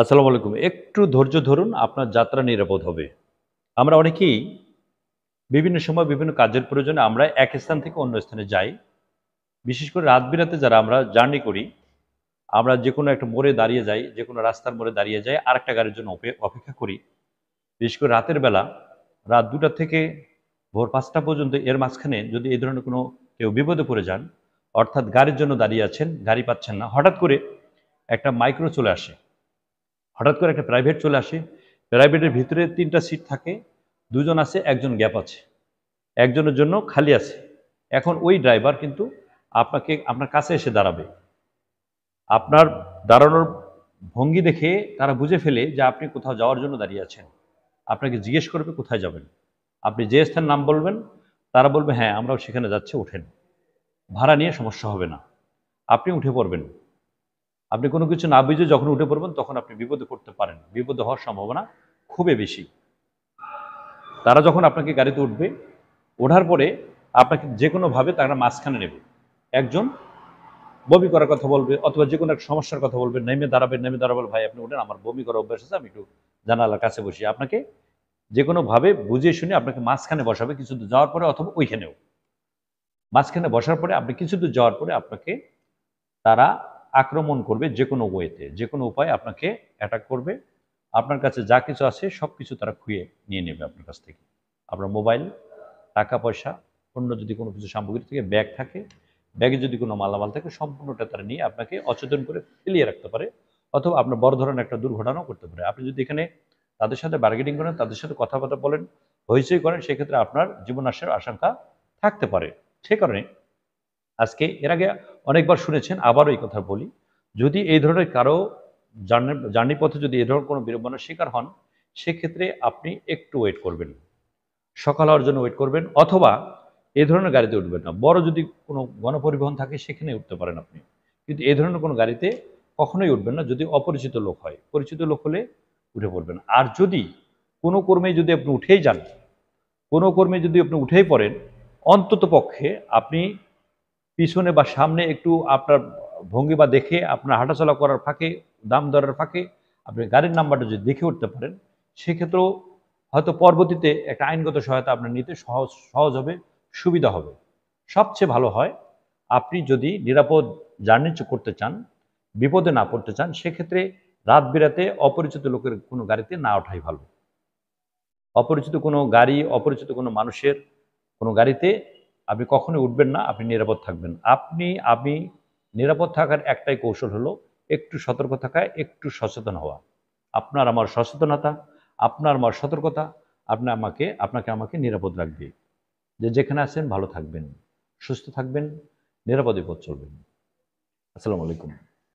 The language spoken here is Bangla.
আসসালামু আলাইকুম একটু ধৈর্য ধরুন আপনার যাত্রা নিরাপদ হবে আমরা অনেকেই বিভিন্ন সময় বিভিন্ন কাজের প্রয়োজনে আমরা এক স্থান থেকে অন্য স্থানে যাই বিশেষ করে রাত বিরাতে যারা আমরা জার্নি করি আমরা যে কোনো একটা মোড়ে দাঁড়িয়ে যাই যে কোনো রাস্তার মোড়ে দাঁড়িয়ে যাই আর একটা গাড়ির জন্য অপেক্ষা করি বিশেষ করে রাতের বেলা রাত দুটা থেকে ভোর পাঁচটা পর্যন্ত এর মাঝখানে যদি এই ধরনের কোনো কেউ বিপদে পড়ে যান অর্থাৎ গাড়ির জন্য দাঁড়িয়ে আছেন গাড়ি পাচ্ছেন না হঠাৎ করে একটা মাইক্রো চলে আসে হঠাৎ করে একটা প্রাইভেট চলে আসে প্রাইভেটের ভিতরে তিনটা সিট থাকে দুজন আছে একজন গ্যাপ আছে একজনের জন্য খালি আছে এখন ওই ড্রাইভার কিন্তু আপনাকে আপনার কাছে এসে দাঁড়াবে আপনার দাঁড়ানোর ভঙ্গি দেখে তারা বুঝে ফেলে যে আপনি কোথাও যাওয়ার জন্য দাঁড়িয়ে আছেন আপনাকে জিজ্ঞেস করবে কোথায় যাবেন আপনি যে স্থান নাম বলবেন তারা বলবে হ্যাঁ আমরাও সেখানে যাচ্ছে ওঠেন ভাড়া নিয়ে সমস্যা হবে না আপনি উঠে পড়বেন আপনি কোনো কিছু না বুঝে যখন উঠে পড়বেন তখন আপনি বিপদে পড়তে পারেন বিপদে হওয়ার সম্ভাবনা খুবই বেশি তারা যখন আপনাকে গাড়িতে উঠবে ওঠার পরে আপনাকে যে কোনোভাবে তারা মাঝখানে নেবে একজন বমি করার কথা বলবে অথবা যে কোনো এক সমস্যার কথা বলবে নেমে দাঁড়াবে নেমে দাঁড়াবে ভাই আপনি ওঠেন আমার বমি করার অভ্যাস আছে আমি একটু জানালার কাছে বসি আপনাকে যে কোনোভাবে বুঝিয়ে শুনে আপনাকে মাঝখানে বসাবে কিছু দূর যাওয়ার পরে অথবা ওইখানেও মাঝখানে বসার পরে আপনি কিছু দূর যাওয়ার পরে আপনাকে তারা আক্রমণ করবে যে কোনো ওয়েতে যে কোনো উপায় আপনাকে অ্যাটাক করবে আপনার কাছে যা কিছু আছে সব কিছু তারা খুঁয়ে নিয়ে নেবে আপনার কাছ থেকে আপনার মোবাইল টাকা পয়সা অন্য যদি কোনো কিছু সামগ্রী থেকে ব্যাগ থাকে ব্যাগে যদি কোনো মালামাল থাকে সম্পূর্ণটা তারা নিয়ে আপনাকে অচেতন করে ফেলিয়ে রাখতে পারে অথবা আপনার বড় ধরনের একটা দুর্ঘটনাও করতে পারে আপনি যদি এখানে তাদের সাথে বার্গেনিং করেন তাদের সাথে কথাবার্তা বলেন হইচই করেন সেক্ষেত্রে আপনার জীবন আসার আশঙ্কা থাকতে পারে সে কারণে আজকে এর আগে অনেকবার শুনেছেন আবারও এই কথা বলি যদি এই ধরনের কারো জার্নি জার্নি পথে যদি এ ধরনের কোনো বিড়ম্বনার শিকার হন সেক্ষেত্রে আপনি একটু ওয়েট করবেন সকাল হওয়ার জন্য ওয়েট করবেন অথবা এ ধরনের গাড়িতে উঠবেন না বড় যদি কোনো গণপরিবহন থাকে সেখানে উঠতে পারেন আপনি কিন্তু এ ধরনের কোনো গাড়িতে কখনোই উঠবেন না যদি অপরিচিত লোক হয় পরিচিত লোক হলে উঠে পড়বেন আর যদি কোনো কর্মে যদি আপনি উঠেই যান কোনো কর্মে যদি আপনি উঠেই পড়েন অন্তত পক্ষে আপনি পিছনে বা সামনে একটু আপনার ভঙ্গি বা দেখে আপনার হাঁটাচলা করার ফাঁকে দাম দরের ফাঁকে আপনি গাড়ির নাম্বারটা যদি দেখে উঠতে পারেন সেক্ষেত্রেও হয়তো পরবর্তীতে একটা আইনগত সহায়তা আপনার নিতে সহজ সহজ হবে সুবিধা হবে সবচেয়ে ভালো হয় আপনি যদি নিরাপদ জার্নি করতে চান বিপদে না পড়তে চান সেক্ষেত্রে রাত বিরাতে অপরিচিত লোকের কোনো গাড়িতে না ওঠাই ভালো অপরিচিত কোনো গাড়ি অপরিচিত কোনো মানুষের কোনো গাড়িতে আপনি কখনোই উঠবেন না আপনি নিরাপদ থাকবেন আপনি আমি নিরাপদ থাকার একটাই কৌশল হলো একটু সতর্ক থাকায় একটু সচেতন হওয়া আপনার আমার সচেতনতা আপনার আমার সতর্কতা আপনি আমাকে আপনাকে আমাকে নিরাপদ রাখবে যে যেখানে আছেন ভালো থাকবেন সুস্থ থাকবেন নিরাপদে পথ চলবেন আসসালামু আলাইকুম